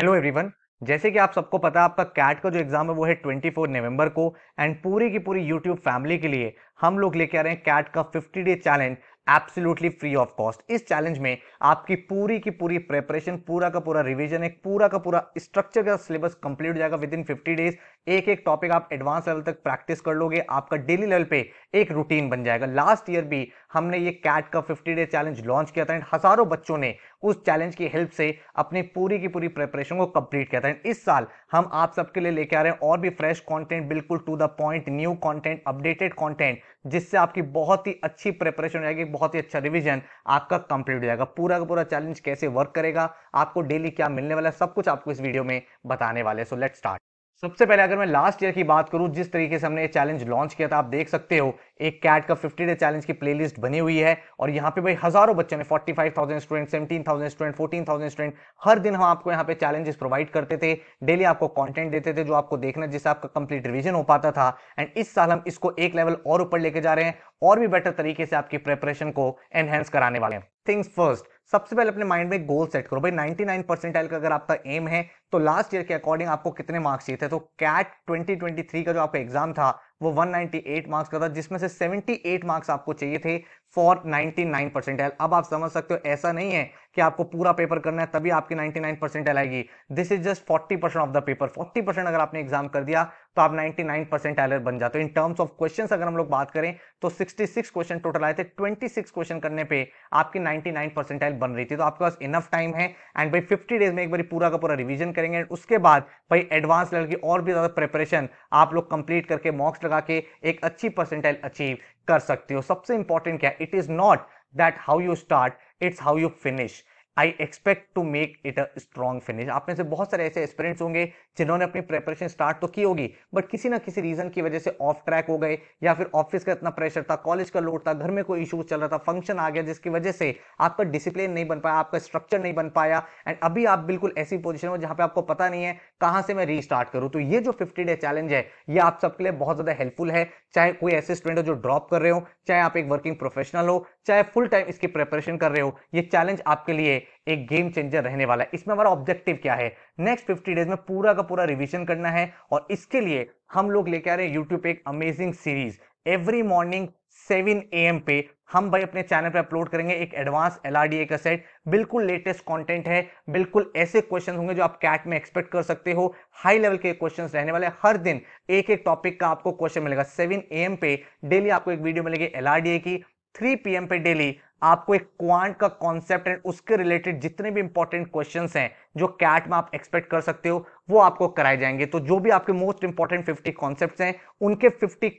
hello everyone जैसे कि आप सबको पता है आपका कैट का जो एग्जाम है वो है 24 नवंबर को एंड पूरी की पूरी यूट्यूब फैमिली के लिए हम लोग लेके आ रहे हैं कैट का 50 day challenge absolutely free of cost इस चैलेंज में आपकी पूरी की पूरी प्रेपरेशन पूरा का पूरा रिवीजन एक पूरा का पूरा स्ट्रक्चर का सिलेबस कंप्लीट हो जाएगा विद इन फिफ्टी डेज एक एक टॉपिक आप एडवांस लेवल तक प्रैक्टिस कर लोगे आपका डेली लेवल पे एक रूटीन बन जाएगा लास्ट ईयर भी हमने ये कैट का फिफ्टी डेज चैलेंज लॉन्च किया था एंड हजारों बच्चों ने उस चैलेंज की हेल्प से अपनी पूरी की पूरी प्रेपरेशन को कंप्लीट किया था एंड इस साल हम आप सबके लिए लेके आ रहे हैं और भी फ्रेश कंटेंट बिल्कुल to the point new content updated content जिससे आपकी बहुत ही अच्छी प्रेपरेशन हो जाएगी बहुत ही अच्छा रिविजन आपका कंप्लीट हो जाएगा पूरा का पूरा चैलेंज कैसे वर्क करेगा आपको डेली क्या मिलने वाला है सब कुछ आपको इस वीडियो में बताने वाले सो लेट स्टार्ट सबसे पहले अगर मैं लास्ट ईयर की बात करूं जिस तरीके से हमने ये चैलेंज लॉन्च किया था आप देख सकते हो एक कैट का 50 डे चैलेंज की प्लेलिस्ट बनी हुई है और यहाँ पे भाई हजारों बच्चों ने 45,000 स्टूडेंट 17,000 स्टूडेंट 14,000 स्टूडेंट हर दिन हम आपको यहाँ पे चैलेंजेस प्रोवाइड करते थे डेली आपको कॉन्टेंट देते थे जो आपको देखना जिससे आपका कंप्लीट रिविजन हो पाता था एंड इस साल हम इसको एक लेवल और ऊपर लेके जा रहे हैं और भी बेटर तरीके से आपकी प्रेपरेशन को एनहेंस कराने वाले हैं थिंग्स फर्स्ट सबसे पहले अपने माइंड में गोल सेट करो भाई 99 परसेंटाइल का अगर आपका एम है तो लास्ट ईयर के अकॉर्डिंग आपको कितने मार्क्स चाहिए थे तो कैट 2023 का जो आपका एग्जाम था वो 198 मार्क्स का था जिसमें से 78 मार्क्स आपको चाहिए थे फॉर 99 परसेंटाइल अब आप समझ सकते हो ऐसा नहीं है कि आपको पूरा पेपर करना है तभी आपकी 99 परसेंट आएगी this is just 40 percent of the paper 40 percent अगर आपने एग्जाम कर दिया तो आप 99 परसेंट एलर बन जाते हो इन टर्म्स ऑफ क्वेश्चन अगर हम लोग बात करें तो 66 क्वेश्चन टोटल आए थे 26 क्वेश्चन करने पे आपकी 99 परसेंट एल बन रही थी तो आपके पास इनफ टाइम है एंड भाई फिफ्टी डेज में एक बार पूरा का पूरा रिविजन करेंगे उसके बाद भाई एडवांस लेवल की और भी ज्यादा प्रिपरेशन आप लोग कंप्लीट करके मॉक्स लगा के एक अच्छी परसेंटाइल अचीव कर सकते हो सबसे इंपॉर्टेंट क्या it is not that how you start it's how you finish I expect to make it a strong finish आप में से बहुत सारे ऐसे एस्पिरेंट्स होंगे जिन्होंने अपनी प्रेपरेशन स्टार्ट तो की होगी बट किसी ना किसी रीजन की वजह से ऑफ ट्रैक हो गए या फिर ऑफिस का इतना प्रेशर था कॉलेज का लोड था घर में कोई इशूज चल रहा था फंक्शन आ गया जिसकी वजह से आपका डिसिप्लिन नहीं बन पाया आपका स्ट्रक्चर नहीं बन पाया एंड अभी आप बिल्कुल ऐसी पोजिशन में जहां पर आपको पता नहीं है कहां से मैं रीस्टार्ट करूँ तो ये जो फिफ्टी डे चैलेंज है ये आप सबके लिए बहुत ज्यादा हेल्पफुल है चाहे कोई ऐसे स्टूडेंट हो जो ड्रॉप कर रहे हो चाहे आप एक वर्किंग प्रोफेशनल हो चाहे फुल टाइम इसकी प्रिपरेशन कर रहे हो ये चैलेंज आपके लिए एक गेम चेंजर रहने वाला है इसमें हमारा ऑब्जेक्टिव क्या है नेक्स्ट फिफ्टी डेज में पूरा का पूरा रिविजन करना है और इसके लिए हम लोग लेके आ रहे हैं यूट्यूब पे एक amazing series every morning seven A M पे हम भाई अपने चैनल पे अपलोड करेंगे एक advance L R D A का सेट बिल्कुल लेटेस्ट कंटेंट है बिल्कुल ऐसे क्वेश्चन होंगे जो आप कैट में एक्सपेक्ट कर सकते हो हाई लेवल के क्वेश्चन रहने वाले हर दिन एक एक टॉपिक का आपको क्वेश्चन मिलेगा सेवन ए एम पे डेली आपको एक वीडियो मिलेगी एल आर डी ए की थ्री पी पे डेली आपको एक क्वांट का कॉन्सेप्ट एंड उसके रिलेटेड जितने भी इंपॉर्टेंट क्वेश्चन हैं जो कैट में आप एक्सपेक्ट कर सकते हो वो आपको कराए जाएंगे तो जो भी आपके मोस्ट इंपॉर्टेंट 50 कॉन्सेप्ट हैं उनके 50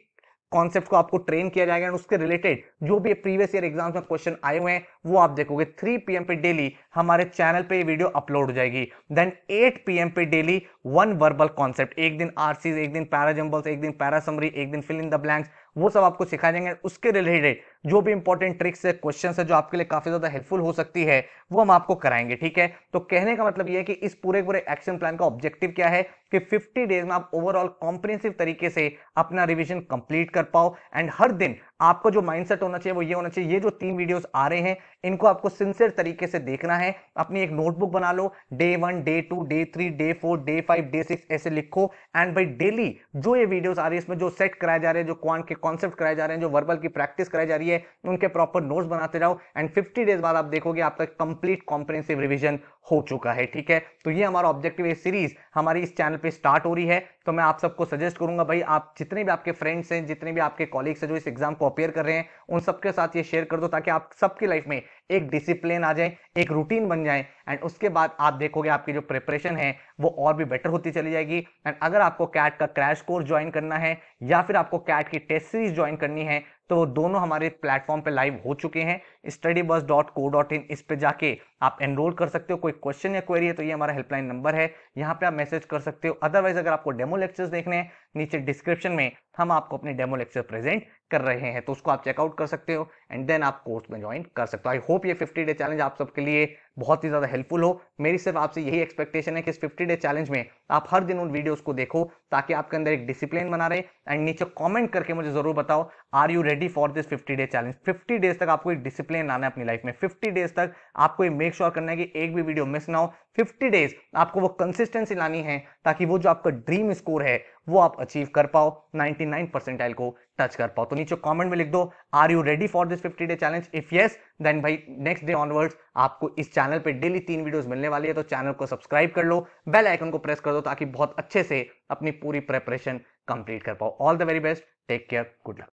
कॉन्सेप्ट को आपको ट्रेन किया जाएगा एंड उसके रिलेटेड जो भी प्रीवियस ईयर एग्जाम्स में क्वेश्चन आए हुए हैं वो आप देखोगे 3 पीएम पे डेली हमारे चैनल पे ये वीडियो अपलोड हो जाएगी देन 8 पीएम पे डेली वन वर्बल कॉन्सेप्ट एक दिन आरसीज एक दिन पैराजम्बल्स एक दिन पैरासमरी एक दिन फिल इन द ब्लैंक्स वो सब आपको सिखाए जाएंगे उसके रिलेटेड जो भी इंपॉर्टेंट ट्रिक्स है क्वेश्चन है जो आपके लिए काफी ज्यादा हेल्पफुल हो सकती है वो हम आपको कराएंगे ठीक है तो कहने का मतलब यह है कि इस पूरे पूरे एक्शन प्लान का ऑब्जेक्टिव क्या है कि 50 डेज में आप ओवरऑल कॉम्प्रिहेंसिव तरीके से अपना रिविजन कंप्लीट कर कर पाओ एंड हर दिन आपको जो माइंडसेट होना चाहिए वो ये होना चाहिए ये जो तीन वीडियोस आ रहे हैं इनको आपको सिंसियर तरीके से देखना है अपनी एक नोटबुक बना लो day one day two day three day four day five day six ऐसे लिखो एंड भाई डेली जो ये वीडियोस आ रही है इसमें जो सेट कराए जा रहे हैं जो क्वान के कॉन्सेप्ट कराए जा रहे हैं जो वर्बल की प्रैक्टिस कराई जा रही है उनके प्रॉपर नोट्स बनाते जाओ एंड फिफ्टी डेज बाद आप देखोगे आपका कंप्लीट कॉम्प्रेंसिव रिविजन हो चुका है ठीक है तो ये हमारा ऑब्जेक्टिव ये सीरीज हमारी इस चैनल पे स्टार्ट हो रही है तो मैं आप सबको सजेस्ट करूंगा भाई आप जितने भी आपके फ्रेंड्स हैं जितने भी आपके कॉलीग्स हैं जो इस एग्जाम को अपेयर कर रहे हैं उन सबके साथ ये शेयर कर दो ताकि आप सबकी लाइफ में एक डिसिप्लिन आ जाए एक रूटीन बन जाए एंड उसके बाद आप देखोगे आपकी जो प्रिपरेशन है वो और भी बेटर होती चली जाएगी एंड अगर आपको कैट का क्रैश कोर्स ज्वाइन करना है या फिर आपको कैट की टेस्ट सीरीज ज्वाइन करनी है तो वो दोनों हमारे प्लेटफॉर्म पे लाइव हो चुके हैं स्टडी बस डॉट को डॉट इन इस पर जाके आप एनरोल कर सकते हो कोई क्वेश्चन या क्वेरी है तो ये हमारा हेल्पलाइन नंबर है यहाँ पे आप मैसेज कर सकते हो अदरवाइज अगर आपको डेमो लेक्चर्स देखने हैं नीचे डिस्क्रिप्शन में हम आपको अपने डेमो लेक्चर प्रेजेंट कर रहे हैं तो उसको आप चेकआउट कर सकते हो एंड देन आप कोर्स में ज्वाइन कर सकते हो आई होप ये 50 डे चैलेंज आप सबके लिए बहुत ही ज़्यादा हेल्पफुल हो मेरी सिर्फ आपसे यही एक्सपेक्टेशन है कि इस 50 डे चैलेंज में आप हर दिन उन वीडियोस को देखो ताकि आपके अंदर एक डिसिप्लिन बना रहे एंड नीचे कॉमेंट करके मुझे ज़रूर बताओ are you ready for this fifty day challenge fifty days तक आपको एक डिसिप्लिन आना है अपनी लाइफ में फिफ्टी डेज तक आपको ये मेक श्योर करना है कि एक भी वीडियो मिस ना हो फिफ्टी डेज आपको वो कंसिस्टेंसी लानी है ताकि वो जो आपका ड्रीम स्कोर है वो आप अचीव कर पाओ 99 परसेंटाइल को टच कर पाओ तो नीचे कमेंट में लिख दो are you ready for this 50 day challenge if yes then भाई नेक्स्ट डे ऑनवर्ड्स आपको इस चैनल पे डेली तीन वीडियोस मिलने वाली है तो चैनल को सब्सक्राइब कर लो बेल आइकन को प्रेस कर दो ताकि बहुत अच्छे से अपनी पूरी प्रेपरेशन कंप्लीट कर पाओ all the very best take care good luck